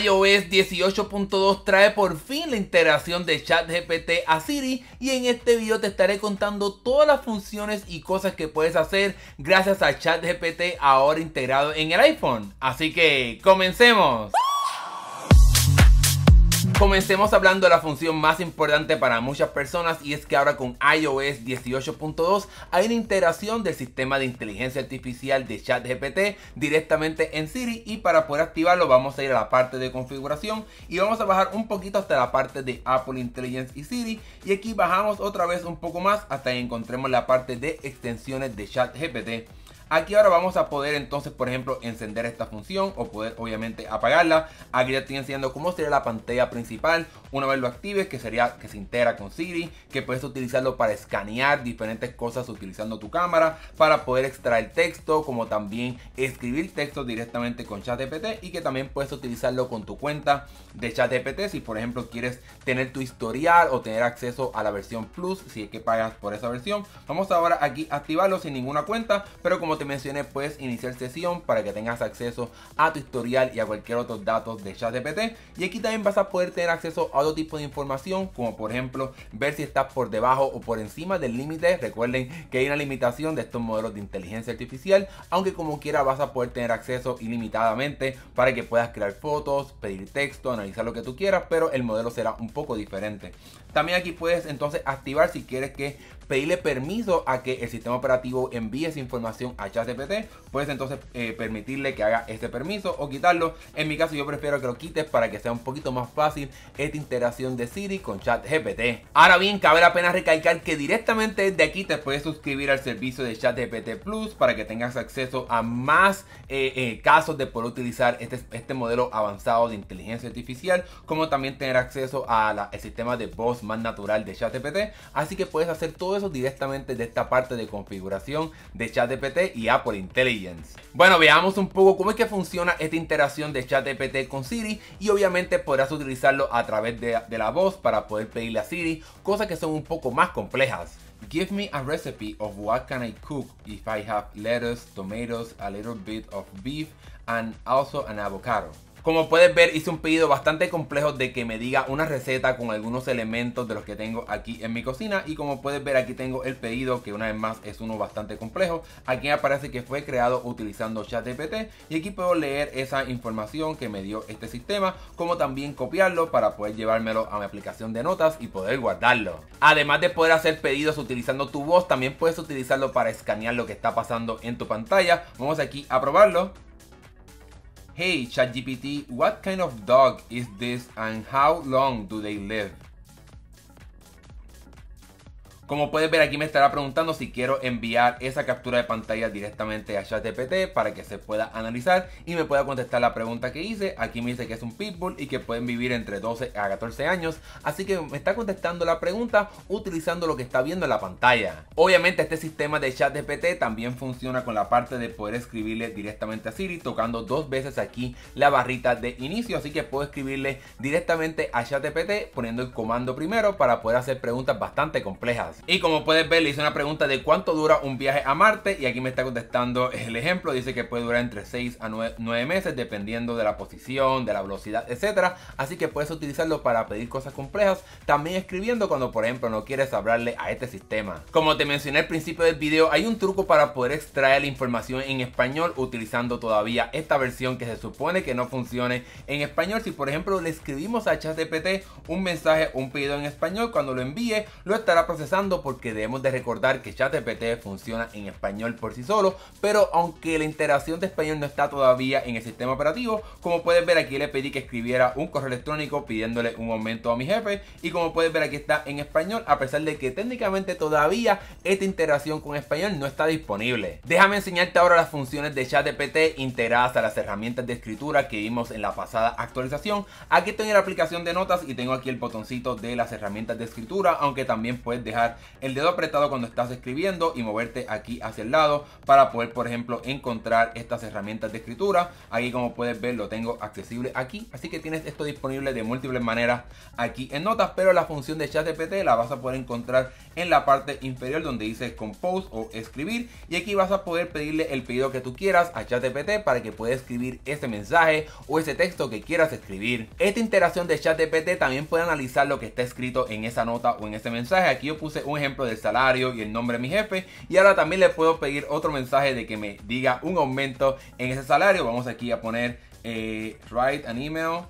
iOS 18.2 trae por fin la integración de ChatGPT a Siri y en este video te estaré contando todas las funciones y cosas que puedes hacer gracias a ChatGPT ahora integrado en el iPhone. Así que comencemos. Comencemos hablando de la función más importante para muchas personas y es que ahora con iOS 18.2 hay una integración del sistema de inteligencia artificial de ChatGPT directamente en Siri y para poder activarlo vamos a ir a la parte de configuración y vamos a bajar un poquito hasta la parte de Apple Intelligence y Siri y aquí bajamos otra vez un poco más hasta que encontremos la parte de extensiones de ChatGPT. Aquí ahora vamos a poder entonces, por ejemplo, encender esta función o poder obviamente apagarla. Aquí ya estoy enseñando cómo sería la pantalla principal una vez lo actives, que sería que se integra con Siri, que puedes utilizarlo para escanear diferentes cosas utilizando tu cámara, para poder extraer texto, como también escribir texto directamente con ChatGPT y que también puedes utilizarlo con tu cuenta de ChatGPT si por ejemplo quieres tener tu historial o tener acceso a la versión Plus si es que pagas por esa versión. Vamos ahora aquí a activarlo sin ninguna cuenta, pero como te mencioné, puedes iniciar sesión para que tengas acceso a tu historial y a cualquier otro dato de ChatGPT. Y aquí también vas a poder tener acceso a otro tipo de información, como por ejemplo ver si estás por debajo o por encima del límite. Recuerden que hay una limitación de estos modelos de inteligencia artificial, aunque como quiera vas a poder tener acceso ilimitadamente para que puedas crear fotos, pedir texto, analizar lo que tú quieras, pero el modelo será un poco diferente. También aquí puedes entonces activar si quieres que pedirle permiso a que el sistema operativo envíe esa información a ChatGPT, puedes entonces eh, permitirle que haga este permiso o quitarlo. En mi caso yo prefiero que lo quites para que sea un poquito más fácil esta interacción de Siri con ChatGPT. Ahora bien, cabe la pena recalcar que directamente de aquí te puedes suscribir al servicio de ChatGPT Plus para que tengas acceso a más eh, eh, casos de poder utilizar este, este modelo avanzado de inteligencia artificial, como también tener acceso al sistema de voz más natural de ChatGPT. Así que puedes hacer todo directamente de esta parte de configuración de chat ChatGPT y Apple Intelligence. Bueno, veamos un poco cómo es que funciona esta interacción de chat ChatGPT con Siri y obviamente podrás utilizarlo a través de, de la voz para poder pedirle a Siri cosas que son un poco más complejas. Give me a recipe of what can I cook if I have lettuce, tomatoes, a little bit of beef and also an avocado. Como puedes ver, hice un pedido bastante complejo de que me diga una receta con algunos elementos de los que tengo aquí en mi cocina. Y como puedes ver, aquí tengo el pedido, que una vez más es uno bastante complejo. Aquí aparece que fue creado utilizando ChatGPT. Y aquí puedo leer esa información que me dio este sistema, como también copiarlo para poder llevármelo a mi aplicación de notas y poder guardarlo. Además de poder hacer pedidos utilizando tu voz, también puedes utilizarlo para escanear lo que está pasando en tu pantalla. Vamos aquí a probarlo. Hey ChatGPT, what kind of dog is this and how long do they live? Como puedes ver aquí me estará preguntando si quiero enviar esa captura de pantalla directamente a ChatGPT para que se pueda analizar y me pueda contestar la pregunta que hice. Aquí me dice que es un pitbull y que pueden vivir entre 12 a 14 años. Así que me está contestando la pregunta utilizando lo que está viendo en la pantalla. Obviamente este sistema de ChatGPT también funciona con la parte de poder escribirle directamente a Siri tocando dos veces aquí la barrita de inicio. Así que puedo escribirle directamente a ChatGPT poniendo el comando primero para poder hacer preguntas bastante complejas. Y como puedes ver, le hice una pregunta de cuánto dura un viaje a Marte y aquí me está contestando el ejemplo. Dice que puede durar entre 6 a 9, meses dependiendo de la posición, de la velocidad, etcétera. Así que puedes utilizarlo para pedir cosas complejas, también escribiendo cuando por ejemplo no quieres hablarle a este sistema. Como te mencioné al principio del video, hay un truco para poder extraer la información en español utilizando todavía esta versión que se supone que no funcione en español. Si por ejemplo le escribimos a ChatGPT un mensaje, un pedido en español, cuando lo envíe lo estará procesando porque debemos de recordar que ChatGPT funciona en español por sí solo, pero aunque la interacción de español no está todavía en el sistema operativo, como puedes ver aquí le pedí que escribiera un correo electrónico pidiéndole un momento a mi jefe y como puedes ver aquí está en español a pesar de que técnicamente todavía esta interacción con español no está disponible. Déjame enseñarte ahora las funciones de ChatGPT integradas a las herramientas de escritura que vimos en la pasada actualización. Aquí estoy en la aplicación de notas y tengo aquí el botoncito de las herramientas de escritura, aunque también puedes dejar el dedo apretado cuando estás escribiendo y moverte aquí hacia el lado para poder, por ejemplo, encontrar estas herramientas de escritura. Aquí como puedes ver lo tengo accesible aquí, así que tienes esto disponible de múltiples maneras aquí en Notas, pero la función de ChatGPT la vas a poder encontrar en la parte inferior donde dice Compose o Escribir y aquí vas a poder pedirle el pedido que tú quieras a ChatGPT para que pueda escribir ese mensaje o ese texto que quieras escribir. Esta interacción de ChatGPT también puede analizar lo que está escrito en esa nota o en ese mensaje. Aquí yo puse un ejemplo del salario y el nombre de mi jefe. Y ahora también le puedo pedir otro mensaje de que me diga un aumento en ese salario. Vamos aquí a poner eh, write an email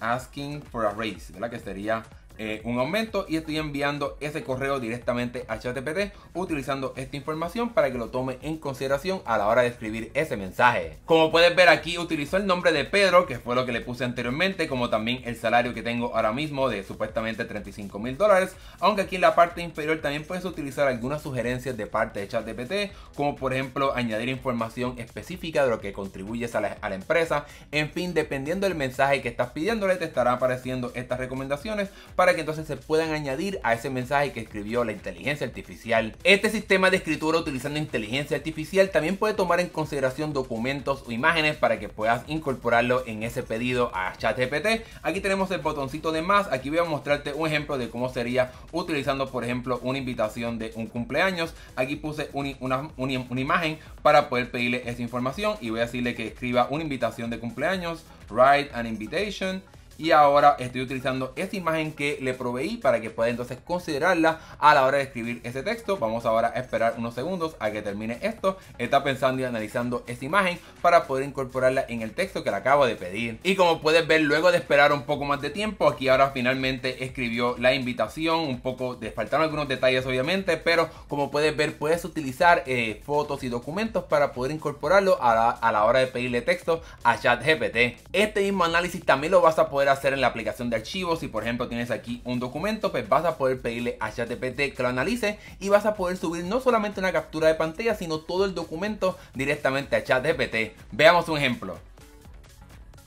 asking for a raise, ¿verdad? Que sería eh, un aumento y estoy enviando ese correo directamente a ChatGPT utilizando esta información para que lo tome en consideración a la hora de escribir ese mensaje. Como puedes ver aquí utilizó el nombre de Pedro, que fue lo que le puse anteriormente, como también el salario que tengo ahora mismo de supuestamente 35 mil dólares, aunque aquí en la parte inferior también puedes utilizar algunas sugerencias de parte de ChatGPT, como por ejemplo añadir información específica de lo que contribuyes a la, empresa, en fin, dependiendo del mensaje que estás pidiéndole te estarán apareciendo estas recomendaciones para para que entonces se puedan añadir a ese mensaje que escribió la inteligencia artificial. Este sistema de escritura utilizando inteligencia artificial también puede tomar en consideración documentos o imágenes para que puedas incorporarlo en ese pedido a ChatGPT. Aquí tenemos el botoncito de más, aquí voy a mostrarte un ejemplo de cómo sería utilizando por ejemplo una invitación de un cumpleaños. Aquí puse una, una imagen para poder pedirle esa información y voy a decirle que escriba una invitación de cumpleaños, write an invitation y ahora estoy utilizando esta imagen que le proveí para que pueda entonces considerarla a la hora de escribir ese texto. Vamos ahora a esperar unos segundos a que termine esto. Está pensando y analizando esta imagen para poder incorporarla en el texto que le acabo de pedir. Y como puedes ver, luego de esperar un poco más de tiempo, aquí ahora finalmente escribió la invitación. Un poco, faltaron algunos detalles obviamente, pero como puedes ver, puedes utilizar eh, fotos y documentos para poder incorporarlo a la, a la hora de pedirle texto a ChatGPT. Este mismo análisis también lo vas a poder hacer en la aplicación de archivos. Si por ejemplo tienes aquí un documento, pues vas a poder pedirle a ChatGPT que lo analice y vas a poder subir no solamente una captura de pantalla, sino todo el documento directamente a ChatGPT. Veamos un ejemplo.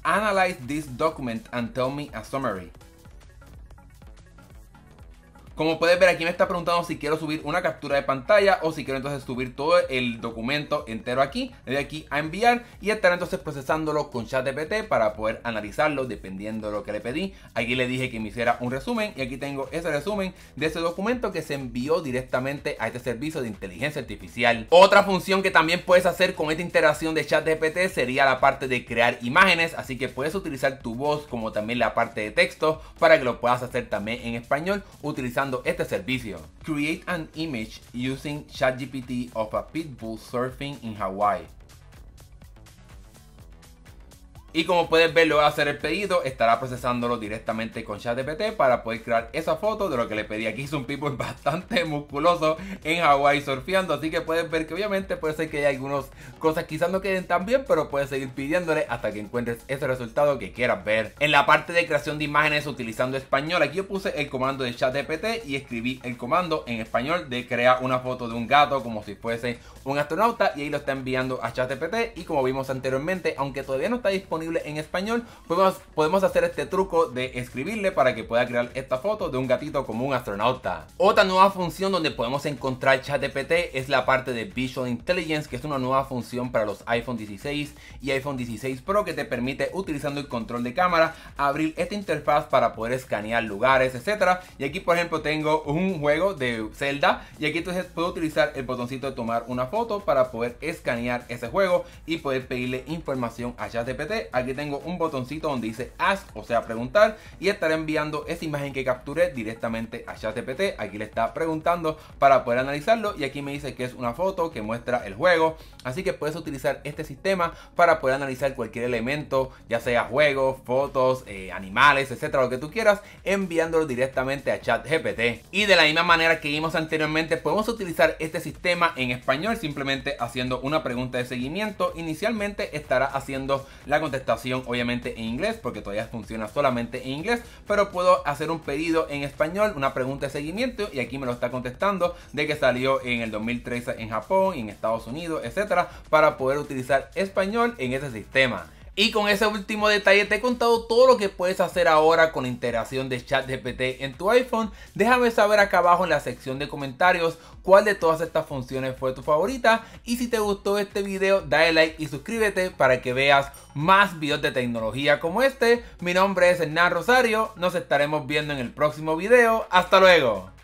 Analyze this document and tell me a summary. Como puedes ver aquí me está preguntando si quiero subir una captura de pantalla o si quiero entonces subir todo el documento entero aquí, le doy aquí a enviar y estar entonces procesándolo con ChatGPT para poder analizarlo dependiendo de lo que le pedí. Aquí le dije que me hiciera un resumen y aquí tengo ese resumen de ese documento que se envió directamente a este servicio de inteligencia artificial. Otra función que también puedes hacer con esta interacción de ChatGPT sería la parte de crear imágenes, así que puedes utilizar tu voz como también la parte de texto para que lo puedas hacer también en español utilizando usando este servicio. Create an image using ChatGPT of a pitbull surfing in Hawaii. Y como puedes ver, luego a hacer el pedido, estará procesándolo directamente con ChatGPT para poder crear esa foto de lo que le pedí. Aquí es un people bastante musculoso en Hawái surfeando, así que puedes ver que obviamente puede ser que hay algunas cosas quizás no queden tan bien, pero puedes seguir pidiéndole hasta que encuentres ese resultado que quieras ver. En la parte de creación de imágenes utilizando español, aquí yo puse el comando de ChatGPT y escribí el comando en español de crear una foto de un gato como si fuese un astronauta y ahí lo está enviando a ChatGPT y como vimos anteriormente, aunque todavía no está disponible en español, podemos, podemos hacer este truco de escribirle para que pueda crear esta foto de un gatito como un astronauta. Otra nueva función donde podemos encontrar ChatGPT es la parte de Visual Intelligence, que es una nueva función para los iPhone 16 y iPhone 16 Pro que te permite, utilizando el control de cámara, abrir esta interfaz para poder escanear lugares, etcétera. Y aquí, por ejemplo, tengo un juego de Zelda y aquí entonces puedo utilizar el botoncito de tomar una foto para poder escanear ese juego y poder pedirle información a ChatGPT aquí tengo un botoncito donde dice ask, o sea preguntar, y estaré enviando esa imagen que capturé directamente a ChatGPT. Aquí le está preguntando para poder analizarlo y aquí me dice que es una foto que muestra el juego. Así que puedes utilizar este sistema para poder analizar cualquier elemento, ya sea juegos, fotos, eh, animales, etcétera, lo que tú quieras, enviándolo directamente a ChatGPT. Y de la misma manera que vimos anteriormente, podemos utilizar este sistema en español simplemente haciendo una pregunta de seguimiento. Inicialmente estará haciendo la contestación obviamente en inglés porque todavía funciona solamente en inglés, pero puedo hacer un pedido en español, una pregunta de seguimiento y aquí me lo está contestando de que salió en el 2013 en Japón, en Estados Unidos, etcétera, para poder utilizar español en ese sistema. Y con ese último detalle te he contado todo lo que puedes hacer ahora con la integración de chat GPT en tu iPhone. Déjame saber acá abajo en la sección de comentarios cuál de todas estas funciones fue tu favorita. Y si te gustó este video, dale like y suscríbete para que veas más videos de tecnología como este. Mi nombre es Hernán Rosario, nos estaremos viendo en el próximo video. ¡Hasta luego!